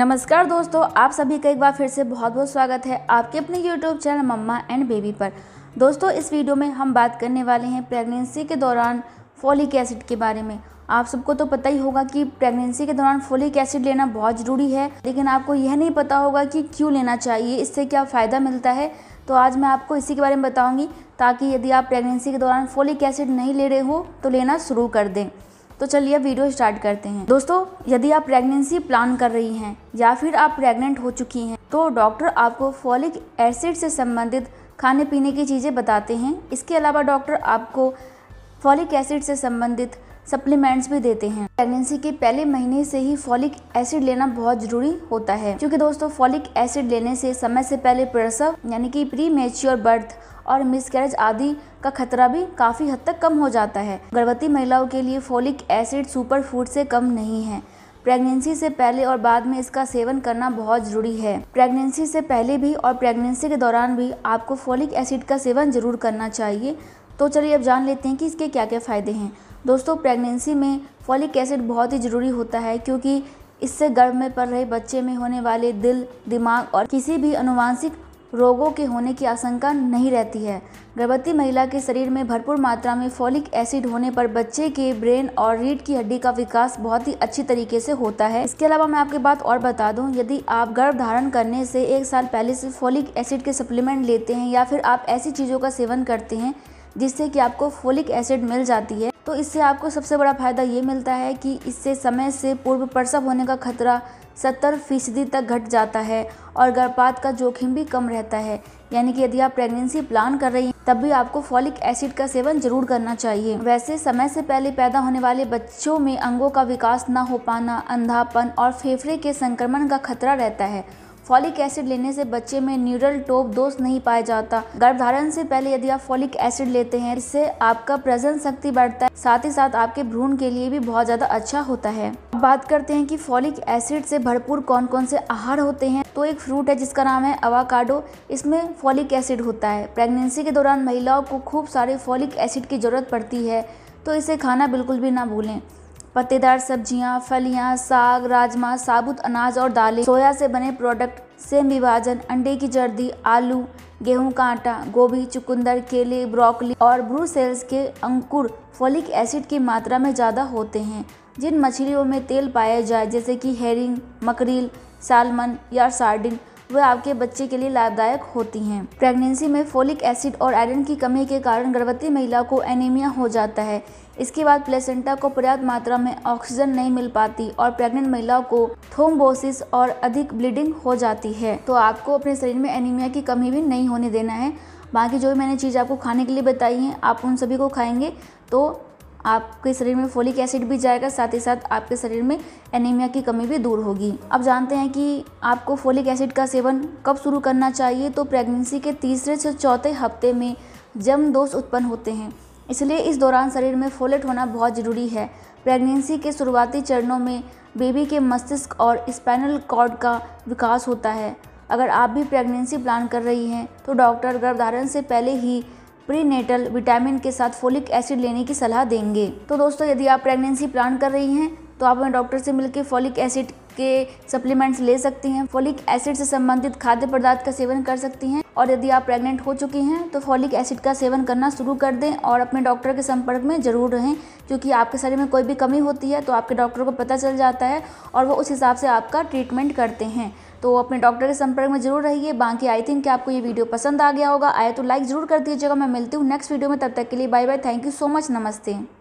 नमस्कार दोस्तों आप सभी का एक बार फिर से बहुत बहुत स्वागत है आपके अपने YouTube channel Mamma and Baby पर दोस्तों इस वीडियो में हम बात करने वाले हैं प्रेगनेंसी के दौरान फोलिक एसिड के बारे में आप सबको तो पता ही होगा कि प्रेगनेंसी के दौरान फोलिक एसिड लेना बहुत ज़रूरी है लेकिन आपको यह नहीं पता होगा कि क्यों लेना चाहिए इससे क्या फ़ायदा मिलता है तो आज मैं आपको इसी के बारे में बताऊंगी ताकि यदि आप प्रेगनेंसी के दौरान फोलिक एसिड नहीं ले रहे हो तो लेना शुरू कर दें तो चलिए वीडियो स्टार्ट करते हैं दोस्तों यदि आप प्रेगनेंसी प्लान कर रही हैं या फिर आप प्रेग्नेंट हो चुकी हैं तो डॉक्टर आपको फॉलिक एसिड से संबंधित खाने पीने की चीज़ें बताते हैं इसके अलावा डॉक्टर आपको फॉलिक एसिड से संबंधित सप्लीमेंट्स भी देते हैं प्रेगनेंसी के पहले महीने से ही फॉलिक एसिड लेना बहुत जरूरी होता है क्योंकि दोस्तों फॉलिक एसिड लेने से समय से पहले प्रसव यानी कि प्री मेच्योर बर्थ और मिसकैरेज आदि का खतरा भी काफ़ी हद तक कम हो जाता है गर्भवती महिलाओं के लिए फॉलिक एसिड सुपर फूड से कम नहीं है प्रेगनेंसी से पहले और बाद में इसका सेवन करना बहुत ज़रूरी है प्रेगनेंसी से पहले भी और प्रेगनेंसी के दौरान भी आपको फोलिक एसिड का सेवन ज़रूर करना चाहिए तो चलिए अब जान लेते हैं कि इसके क्या क्या फ़ायदे हैं दोस्तों प्रेगनेंसी में फॉलिक एसिड बहुत ही ज़रूरी होता है क्योंकि इससे गर्भ में पड़ रहे बच्चे में होने वाले दिल दिमाग और किसी भी अनुवांशिक रोगों के होने की आशंका नहीं रहती है गर्भवती महिला के शरीर में भरपूर मात्रा में फॉलिक एसिड होने पर बच्चे के ब्रेन और रीढ़ की हड्डी का विकास बहुत ही अच्छी तरीके से होता है इसके अलावा मैं आपके बात और बता दूं यदि आप गर्भ धारण करने से एक साल पहले से फॉलिक एसिड के सप्लीमेंट लेते हैं या फिर आप ऐसी चीज़ों का सेवन करते हैं जिससे कि आपको फोलिक एसिड मिल जाती है तो इससे आपको सबसे बड़ा फ़ायदा ये मिलता है कि इससे समय से पूर्व प्रसव होने का खतरा सत्तर फीसदी तक घट जाता है और गर्भपात का जोखिम भी कम रहता है यानी कि यदि आप प्रेगनेंसी प्लान कर रही हैं तब भी आपको फॉलिक एसिड का सेवन जरूर करना चाहिए वैसे समय से पहले पैदा होने वाले बच्चों में अंगों का विकास न हो पाना अंधापन और फेफड़े के संक्रमण का खतरा रहता है फॉलिक एसिड लेने से बच्चे में न्यूरल टोप दोष नहीं पाया जाता गर्भधारण से पहले यदि आप फॉलिक एसिड लेते हैं इससे आपका प्रजन शक्ति बढ़ता है साथ ही साथ आपके भ्रूण के लिए भी बहुत ज्यादा अच्छा होता है अब बात करते हैं कि फॉलिक एसिड से भरपूर कौन कौन से आहार होते हैं तो एक फ्रूट है जिसका नाम है अवाकाडो इसमें फॉलिक एसिड होता है प्रेगनेंसी के दौरान महिलाओं को खूब सारे फॉलिक एसिड की जरूरत पड़ती है तो इसे खाना बिल्कुल भी ना भूलें पत्तेदार सब्जियां, फलियां, साग, राजमा, साबुत अनाज और दालें, सोया से बने प्रोडक्ट सेम विभाजन अंडे की जर्दी, आलू, गेहूं का आटा गोभी चुकंदर केले ब्रोकली और ब्रू सेल्स के अंकुर फॉलिक एसिड की मात्रा में ज़्यादा होते हैं जिन मछलियों में तेल पाया जाए जैसे कि हेरिंग मकरील सालमन या सार्डिन वह आपके बच्चे के लिए लाभदायक होती हैं प्रेगनेंसी में फोलिक एसिड और आयरन की कमी के कारण गर्भवती महिला को एनीमिया हो जाता है इसके बाद प्लेसेंटा को पर्याप्त मात्रा में ऑक्सीजन नहीं मिल पाती और प्रेग्नेंट महिला को थोम्बोसिस और अधिक ब्लीडिंग हो जाती है तो आपको अपने शरीर में एनीमिया की कमी भी नहीं होने देना है बाकी जो भी मैंने चीज़ आपको खाने के लिए बताई हैं आप उन सभी को खाएंगे तो आपके शरीर में फोलिक एसिड भी जाएगा साथ ही साथ आपके शरीर में एनीमिया की कमी भी दूर होगी अब जानते हैं कि आपको फोलिक एसिड का सेवन कब शुरू करना चाहिए तो प्रेगनेंसी के तीसरे से चौथे हफ्ते में जम दोष उत्पन्न होते हैं इसलिए इस दौरान शरीर में फोलेट होना बहुत ज़रूरी है प्रेगनेंसी के शुरुआती चरणों में बेबी के मस्तिष्क और स्पाइनल कॉर्ड का विकास होता है अगर आप भी प्रेगनेंसी प्लान कर रही हैं तो डॉक्टर गर्भधारण से पहले ही प्रीनेटल विटामिन के साथ फोलिक एसिड लेने की सलाह देंगे तो दोस्तों यदि आप प्रेगनेंसी प्लान कर रही हैं तो आप अपने डॉक्टर से मिलकर फोलिक एसिड के सप्लीमेंट्स ले सकती हैं फोलिक एसिड से संबंधित खाद्य पदार्थ का सेवन कर सकती हैं और यदि आप प्रेग्नेंट हो चुकी हैं तो फॉलिक एसिड का सेवन करना शुरू कर दें और अपने डॉक्टर के संपर्क में ज़रूर रहें क्योंकि आपके शरीर में कोई भी कमी होती है तो आपके डॉक्टर को पता चल जाता है और वो उस हिसाब से आपका ट्रीटमेंट करते हैं तो अपने डॉक्टर के संपर्क में जरूर रहिए बाकी आई थिंक कि आपको ये वीडियो पसंद आ गया होगा आए तो लाइक ज़रूर कर दीजिएगा मैं मिलती हूँ नेक्स्ट वीडियो में तब तक के लिए bye bye thank you so much नमस्ते